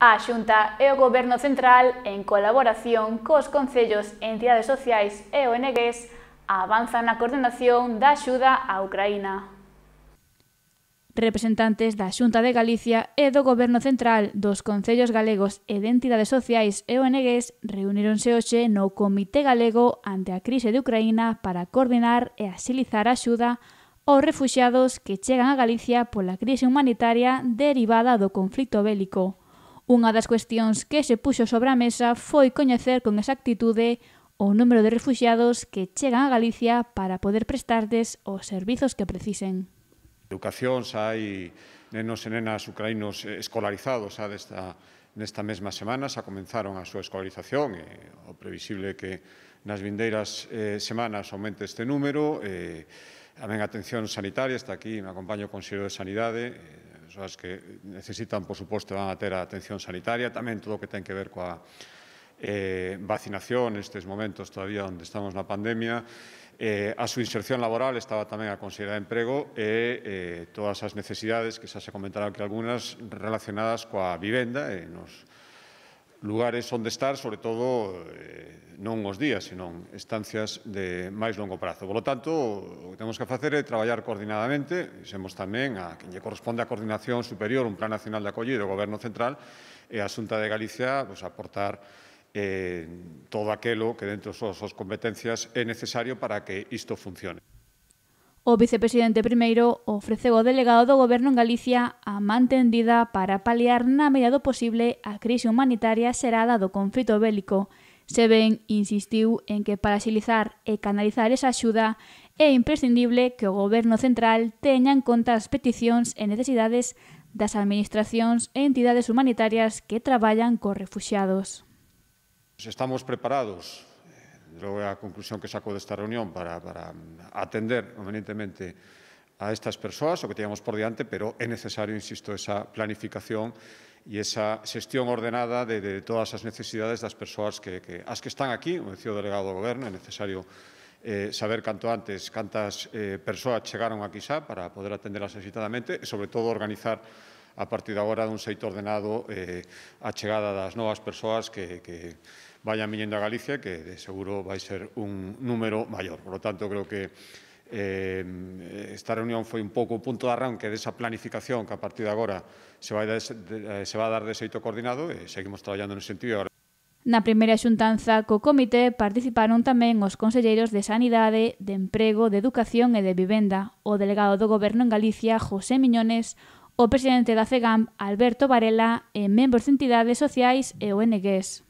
A Xunta e o Goberno Central, en colaboración cos concellos, entidades sociais e ONGs, avanzan na coordinación da axuda a Ucraína. Representantes da Xunta de Galicia e do Goberno Central, dos Concellos Galegos e de entidades sociais e ONGs reuníronse hoxe no Comité Galego ante a crise de Ucraína para coordinar e asilizar a axuda aos refuxiados que chegan a Galicia pola crise humanitaria derivada do conflito bélico. Unha das cuestións que se puxo sobre a mesa foi coñecer con exactitude o número de refugiados que chegan a Galicia para poder prestardes os servizos que precisen. Educación, xa hai nenos e nenas ucraínos escolarizados xa desta, nesta mesma semana, xa comenzaron a súa escolarización, e o previsible que nas vindeiras eh, semanas aumente este número, eh, tamén atención sanitaria, está aquí, me acompaño o Consello de Sanidade, eh, persoas que necesitan, por suposto, van a ter a atención sanitaria, tamén todo o que ten que ver coa eh, vacinación nestes momentos todavía onde estamos na pandemia, eh, a súa inserción laboral estaba tamén a considerar emprego e eh, todas as necesidades que xa se comentaron aquí algunas relacionadas coa vivenda e nos lugares onde estar, sobre todo eh, non os días, senón estancias de máis longo prazo. Por lo tanto, o que temos que facer é traballar coordinadamente, xemos tamén a quen lle corresponde a coordinación superior un Plan Nacional de acollido, o Goberno Central e a Xunta de Galicia pues, aportar eh, todo aquelo que dentro das súas competencias é necesario para que isto funcione. O vicepresidente primeiro ofreceu o delegado do goberno en Galicia a mantendida para paliar na medida do posible a crise humanitaria xerada do conflito bélico. Se ben insistiu en que para xilizar e canalizar esa axuda é imprescindible que o goberno central teña en conta as peticións e necesidades das administracións e entidades humanitarias que traballan co refuxiados. Estamos preparados logo a conclusión que saco desta reunión para, para atender convenientemente a estas persoas, o que teníamos por diante, pero é necesario, insisto, esa planificación e esa xestión ordenada de, de todas as necesidades das persoas que, que as que están aquí, como decía o delegado do Goberno, é necesario eh, saber canto antes cantas eh, persoas chegaron aquí xa para poder atenderlas axitadamente e, sobre todo, organizar a partir de agora dun xeito ordenado eh, a chegada das novas persoas que, que vayan viniendo a Galicia, que de seguro vai ser un número maior. Por lo tanto, creo que eh, esta reunión foi un pouco o punto de arranque esa planificación que a partir de agora se vai, a, de, eh, se vai dar de xeito coordinado e eh, seguimos traballando ese sentido agora. Na primeira xuntanza co comité participaron tamén os conselleiros de Sanidade, de Emprego, de Educación e de Vivenda, o delegado do Goberno en Galicia, José Miñones, o presidente da FEGAM, Alberto Varela, e membros de entidades sociais e ONGs.